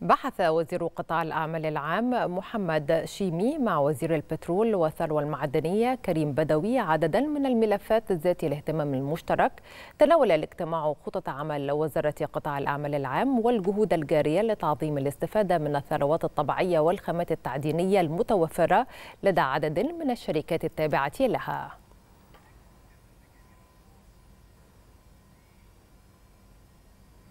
بحث وزير قطاع الأعمال العام محمد شيمي مع وزير البترول والثروة المعدنية كريم بدوي عددا من الملفات ذات الاهتمام المشترك تناول الاجتماع خطط عمل وزارة قطاع الأعمال العام والجهود الجارية لتعظيم الاستفادة من الثروات الطبيعية والخامات التعدينية المتوفرة لدى عدد من الشركات التابعة لها